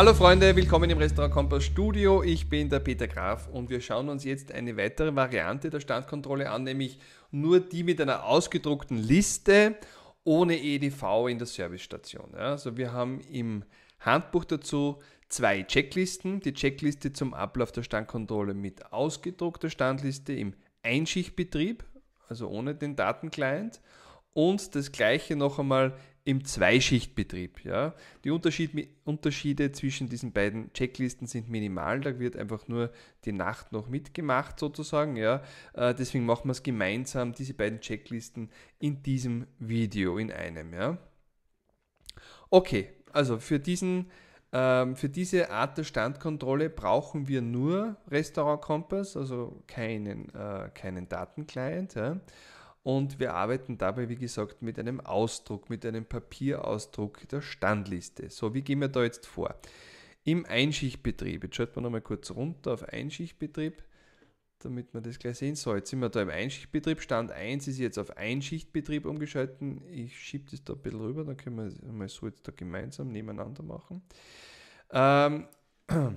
Hallo Freunde, willkommen im Restaurant Kompass Studio. Ich bin der Peter Graf und wir schauen uns jetzt eine weitere Variante der Standkontrolle an, nämlich nur die mit einer ausgedruckten Liste ohne EDV in der Servicestation. Also wir haben im Handbuch dazu zwei Checklisten. Die Checkliste zum Ablauf der Standkontrolle mit ausgedruckter Standliste im Einschichtbetrieb, also ohne den Datenclient und das gleiche noch einmal im Zweischichtbetrieb. Ja. Die Unterschied, Unterschiede zwischen diesen beiden Checklisten sind minimal. Da wird einfach nur die Nacht noch mitgemacht sozusagen. Ja. Äh, deswegen machen wir es gemeinsam, diese beiden Checklisten in diesem Video, in einem. Ja. Okay, also für diesen... Ähm, für diese Art der Standkontrolle brauchen wir nur Restaurant Compass, also keinen, äh, keinen Datenclient. Ja. Und wir arbeiten dabei, wie gesagt, mit einem Ausdruck, mit einem Papierausdruck der Standliste. So, wie gehen wir da jetzt vor? Im Einschichtbetrieb, jetzt schalten wir nochmal kurz runter auf Einschichtbetrieb, damit wir das gleich sehen. So, jetzt sind wir da im Einschichtbetrieb. Stand 1 ist jetzt auf Einschichtbetrieb umgeschalten. Ich schiebe das da ein bisschen rüber, dann können wir es mal so jetzt da gemeinsam nebeneinander machen. Ähm,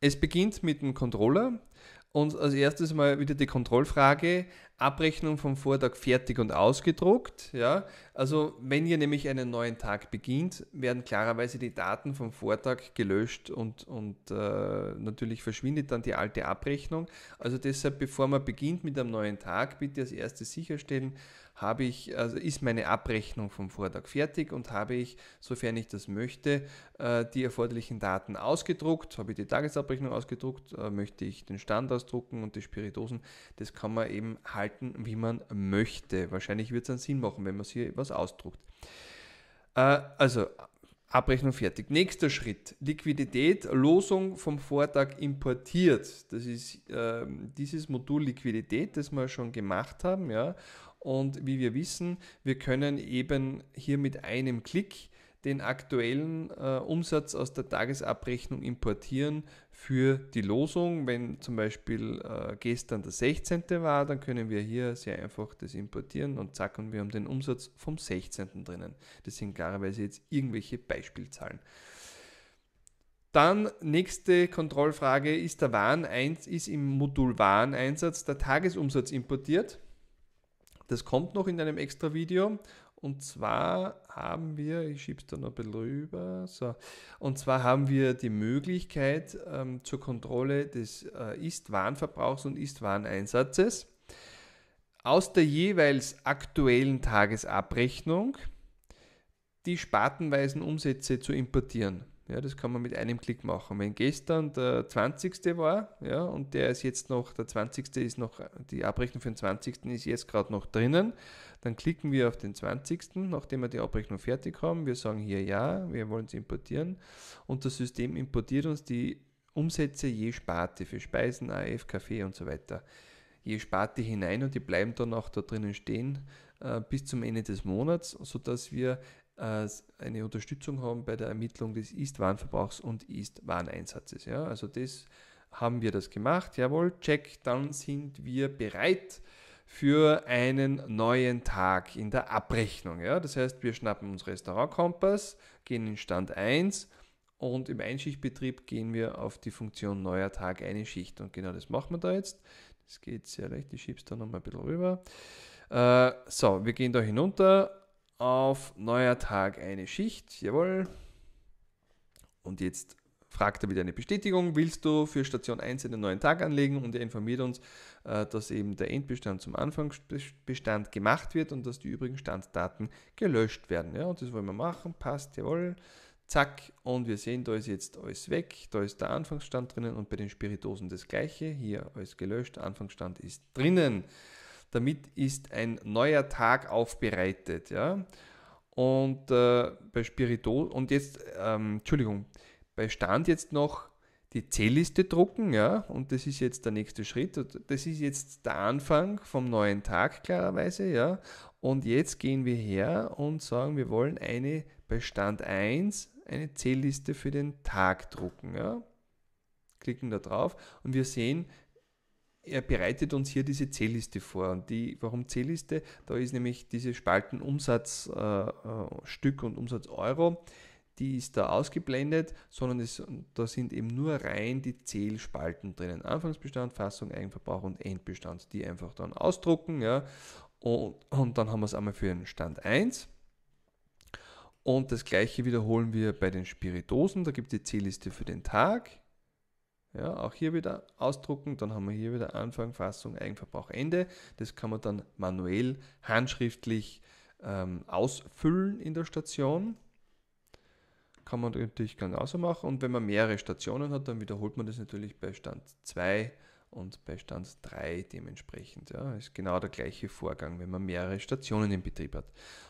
es beginnt mit dem Controller und als erstes mal wieder die Kontrollfrage. Abrechnung vom Vortag fertig und ausgedruckt. Ja? Also wenn ihr nämlich einen neuen Tag beginnt, werden klarerweise die Daten vom Vortag gelöscht und, und äh, natürlich verschwindet dann die alte Abrechnung. Also deshalb, bevor man beginnt mit einem neuen Tag, bitte als erstes sicherstellen, habe ich, also ist meine Abrechnung vom Vortag fertig und habe ich, sofern ich das möchte, äh, die erforderlichen Daten ausgedruckt, habe ich die Tagesabrechnung ausgedruckt, äh, möchte ich den Stand ausdrucken und die Spiritosen, das kann man eben halten, wie man möchte. Wahrscheinlich wird es einen Sinn machen, wenn man es hier etwas ausdruckt. Äh, also Abrechnung fertig. Nächster Schritt, Liquidität, Losung vom Vortag importiert. Das ist äh, dieses Modul Liquidität, das wir schon gemacht haben. Ja. Und wie wir wissen, wir können eben hier mit einem Klick den aktuellen äh, Umsatz aus der Tagesabrechnung importieren für die Losung. Wenn zum Beispiel äh, gestern der 16. war, dann können wir hier sehr einfach das importieren und zack, und wir haben den Umsatz vom 16. drinnen. Das sind klarerweise jetzt irgendwelche Beispielzahlen. Dann nächste Kontrollfrage, ist, der Waren ist im Modul Wareneinsatz der Tagesumsatz importiert? Das kommt noch in einem extra Video. Und zwar haben wir, ich schiebe es da noch ein bisschen rüber, so. und zwar haben wir die Möglichkeit ähm, zur Kontrolle des äh, Ist-Warenverbrauchs und Ist-Wareneinsatzes aus der jeweils aktuellen Tagesabrechnung die spartenweisen Umsätze zu importieren. Ja, das kann man mit einem Klick machen. Wenn gestern der 20. war, ja, und der ist jetzt noch, der 20. ist noch, die Abrechnung für den 20. ist jetzt gerade noch drinnen, dann klicken wir auf den 20., nachdem wir die Abrechnung fertig haben. Wir sagen hier ja, wir wollen es importieren und das System importiert uns die Umsätze je Sparte für Speisen, AF, Kaffee und so weiter. Je Sparte hinein und die bleiben dann auch da drinnen stehen äh, bis zum Ende des Monats, sodass wir äh, eine Unterstützung haben bei der Ermittlung des Ist-Warenverbrauchs und Ist-Wareneinsatzes. Ja? Also das haben wir das gemacht, jawohl, check, dann sind wir bereit für einen neuen Tag in der Abrechnung. Ja? Das heißt, wir schnappen uns Restaurantkompass, gehen in Stand 1 und im Einschichtbetrieb gehen wir auf die Funktion neuer Tag eine Schicht. Und genau das machen wir da jetzt. Das geht sehr leicht, ich schiebe es da nochmal ein bisschen rüber. Äh, so, wir gehen da hinunter auf neuer Tag eine Schicht, jawohl. Und jetzt fragt er wieder eine Bestätigung, willst du für Station 1 einen neuen Tag anlegen? Und er informiert uns, äh, dass eben der Endbestand zum Anfangsbestand gemacht wird und dass die übrigen Standdaten gelöscht werden. Ja, und das wollen wir machen, passt, jawohl. Zack, und wir sehen, da ist jetzt alles weg, da ist der Anfangsstand drinnen und bei den Spiritosen das gleiche, hier alles gelöscht, Anfangsstand ist drinnen. Damit ist ein neuer Tag aufbereitet. Ja? Und äh, bei Spirito und jetzt, ähm, Entschuldigung, bei Stand jetzt noch die Zählliste drucken, ja, und das ist jetzt der nächste Schritt. Das ist jetzt der Anfang vom neuen Tag, klarerweise, ja. Und jetzt gehen wir her und sagen, wir wollen eine bei Stand 1 eine Zählliste für den Tag drucken, ja. Klicken da drauf und wir sehen, er bereitet uns hier diese Zählliste vor. Und die, warum Zählliste? Da ist nämlich diese Spalten Umsatzstück äh, und Umsatz Euro, die ist da ausgeblendet, sondern es, da sind eben nur rein die Zählspalten drinnen. Anfangsbestand, Fassung, Eigenverbrauch und Endbestand, die einfach dann ausdrucken. Ja. Und, und dann haben wir es einmal für den Stand 1. Und das gleiche wiederholen wir bei den Spiritosen. Da gibt es die Zähliste für den Tag ja, auch hier wieder ausdrucken, dann haben wir hier wieder Anfang, Fassung, Eigenverbrauch, Ende. Das kann man dann manuell, handschriftlich ähm, ausfüllen in der Station. Kann man natürlich genauso machen. Und wenn man mehrere Stationen hat, dann wiederholt man das natürlich bei Stand 2 und bei Stand 3 dementsprechend. Ja, ist genau der gleiche Vorgang, wenn man mehrere Stationen im Betrieb hat.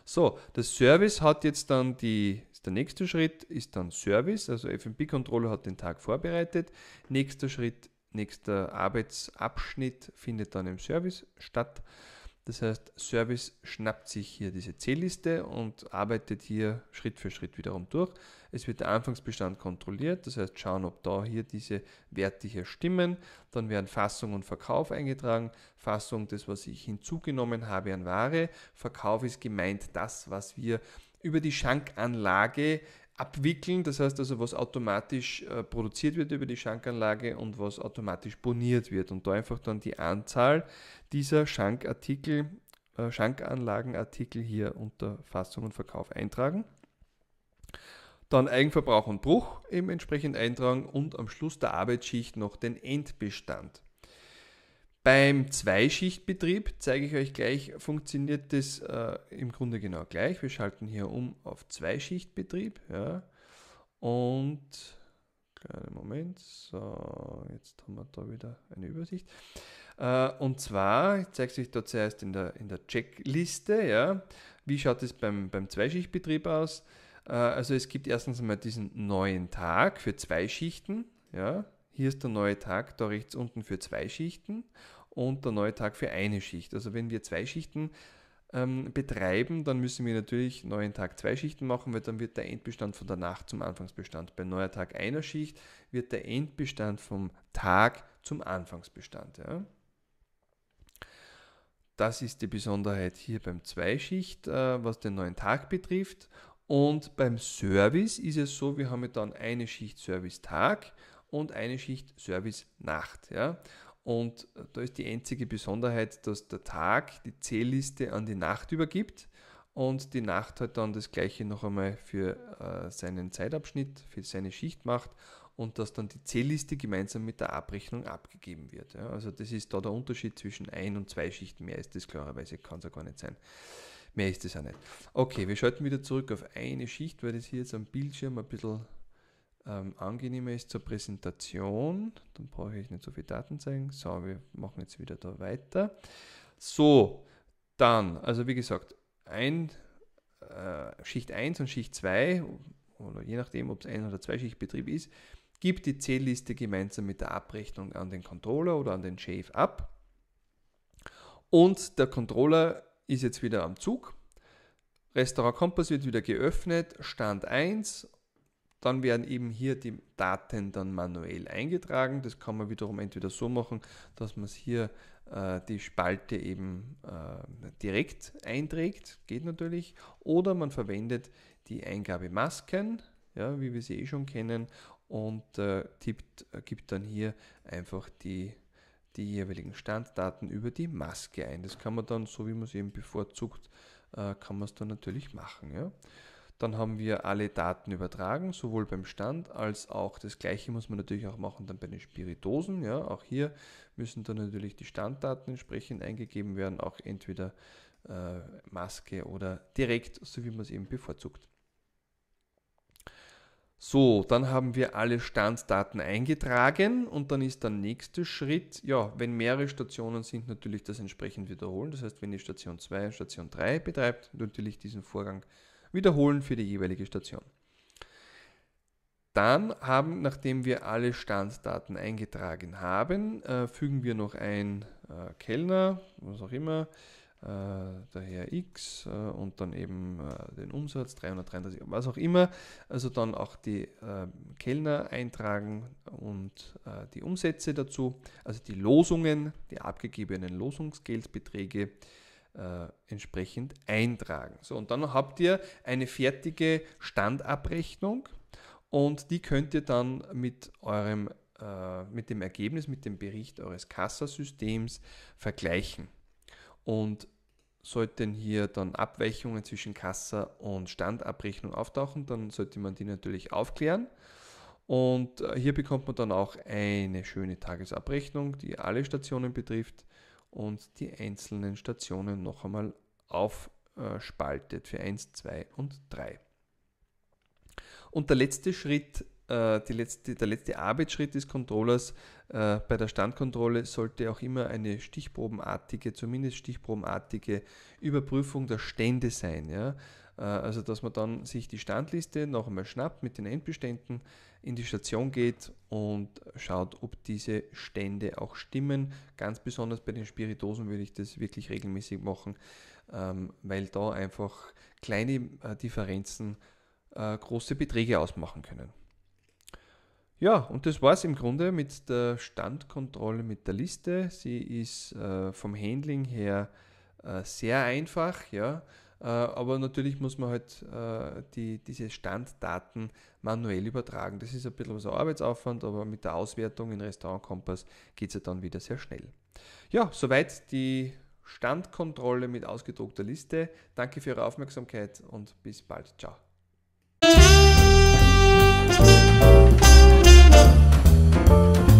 So, der Service hat jetzt dann die, ist der nächste Schritt ist dann Service, also FMP-Controller hat den Tag vorbereitet. Nächster Schritt, nächster Arbeitsabschnitt findet dann im Service statt. Das heißt, Service schnappt sich hier diese C-Liste und arbeitet hier Schritt für Schritt wiederum durch. Es wird der Anfangsbestand kontrolliert, das heißt schauen, ob da hier diese Werte hier stimmen. Dann werden Fassung und Verkauf eingetragen. Fassung, das was ich hinzugenommen habe an Ware. Verkauf ist gemeint das, was wir über die Schankanlage abwickeln. Das heißt also, was automatisch äh, produziert wird über die Schankanlage und was automatisch boniert wird. Und da einfach dann die Anzahl dieser Schankartikel, äh, Schankanlagenartikel hier unter Fassung und Verkauf eintragen. Dann Eigenverbrauch und Bruch eben entsprechend eintragen und am Schluss der Arbeitsschicht noch den Endbestand. Beim Zweischichtbetrieb zeige ich euch gleich, funktioniert das äh, im Grunde genau gleich. Wir schalten hier um auf Zweischichtbetrieb. Ja. Und, kleinen Moment, so, jetzt haben wir da wieder eine Übersicht. Äh, und zwar, ich zeige es euch da zuerst in der, in der Checkliste. Ja. Wie schaut es beim, beim Zweischichtbetrieb aus? Äh, also es gibt erstens einmal diesen neuen Tag für zwei Schichten. Ja. Hier ist der neue Tag da rechts unten für zwei Schichten und der neue Tag für eine Schicht. Also wenn wir zwei Schichten ähm, betreiben, dann müssen wir natürlich neuen Tag zwei Schichten machen, weil dann wird der Endbestand von der Nacht zum Anfangsbestand. Bei neuer Tag einer Schicht wird der Endbestand vom Tag zum Anfangsbestand. Ja. Das ist die Besonderheit hier beim Zweischicht, äh, was den neuen Tag betrifft. Und beim Service ist es so, wir haben dann eine Schicht Service-Tag und eine Schicht Service Nacht. Ja? Und äh, da ist die einzige Besonderheit, dass der Tag die Zählliste an die Nacht übergibt und die Nacht halt dann das gleiche noch einmal für äh, seinen Zeitabschnitt, für seine Schicht macht und dass dann die Zählliste gemeinsam mit der Abrechnung abgegeben wird. Ja. Also das ist da der Unterschied zwischen ein und zwei Schichten. Mehr ist das klarerweise, kann es ja gar nicht sein. Mehr ist es ja nicht. Okay, wir schalten wieder zurück auf eine Schicht, weil das hier jetzt am Bildschirm ein bisschen ähm, angenehmer ist zur Präsentation. Dann brauche ich nicht so viel Daten zeigen. So, wir machen jetzt wieder da weiter. So, dann, also wie gesagt, ein, äh, Schicht 1 und Schicht 2, oder je nachdem, ob es ein oder zwei Schichtbetrieb ist, gibt die Zählliste gemeinsam mit der Abrechnung an den Controller oder an den Chef ab. Und der Controller ist jetzt wieder am Zug. Restaurant Kompass wird wieder geöffnet, Stand 1 dann werden eben hier die Daten dann manuell eingetragen. Das kann man wiederum entweder so machen, dass man hier äh, die Spalte eben äh, direkt einträgt, geht natürlich, oder man verwendet die Eingabemasken, ja, wie wir sie eh schon kennen, und äh, tippt, äh, gibt dann hier einfach die, die jeweiligen Standdaten über die Maske ein. Das kann man dann, so wie man es eben bevorzugt, äh, kann man es dann natürlich machen. Ja. Dann haben wir alle Daten übertragen, sowohl beim Stand als auch das gleiche muss man natürlich auch machen dann bei den Spiritosen. Ja, auch hier müssen dann natürlich die Standdaten entsprechend eingegeben werden, auch entweder äh, Maske oder direkt, so wie man es eben bevorzugt. So, dann haben wir alle Standdaten eingetragen und dann ist der nächste Schritt, ja, wenn mehrere Stationen sind, natürlich das entsprechend wiederholen. Das heißt, wenn die Station 2 Station 3 betreibt, natürlich diesen Vorgang wiederholen für die jeweilige Station. Dann haben, nachdem wir alle Standdaten eingetragen haben, äh, fügen wir noch ein äh, Kellner, was auch immer, äh, daher x äh, und dann eben äh, den Umsatz 333, was auch immer. Also dann auch die ähm, Kellner eintragen und äh, die Umsätze dazu, also die Losungen, die abgegebenen Losungsgeldbeträge äh, entsprechend eintragen. So, und dann habt ihr eine fertige Standabrechnung und die könnt ihr dann mit eurem äh, mit dem Ergebnis, mit dem Bericht eures Kassasystems vergleichen. Und sollten hier dann Abweichungen zwischen Kassa und Standabrechnung auftauchen, dann sollte man die natürlich aufklären. Und äh, hier bekommt man dann auch eine schöne Tagesabrechnung, die alle Stationen betrifft und die einzelnen Stationen noch einmal aufspaltet für 1, 2 und 3. Und der letzte Schritt, äh, letzte, der letzte Arbeitsschritt des Controllers äh, bei der Standkontrolle sollte auch immer eine stichprobenartige, zumindest stichprobenartige Überprüfung der Stände sein. Ja? Äh, also, dass man dann sich die Standliste noch einmal schnappt mit den Endbeständen, in die Station geht und schaut, ob diese Stände auch stimmen. Ganz besonders bei den Spiritosen würde ich das wirklich regelmäßig machen, ähm, weil da einfach kleine äh, Differenzen äh, große Beträge ausmachen können. Ja, und das war es im Grunde mit der Standkontrolle mit der Liste. Sie ist äh, vom Handling her äh, sehr einfach. Ja. Äh, aber natürlich muss man halt äh, die, diese Standdaten manuell übertragen. Das ist ein bisschen was Arbeitsaufwand, aber mit der Auswertung in Restaurant Kompass geht es ja dann wieder sehr schnell. Ja, soweit die Standkontrolle mit ausgedruckter Liste. Danke für Ihre Aufmerksamkeit und bis bald. Ciao. thank you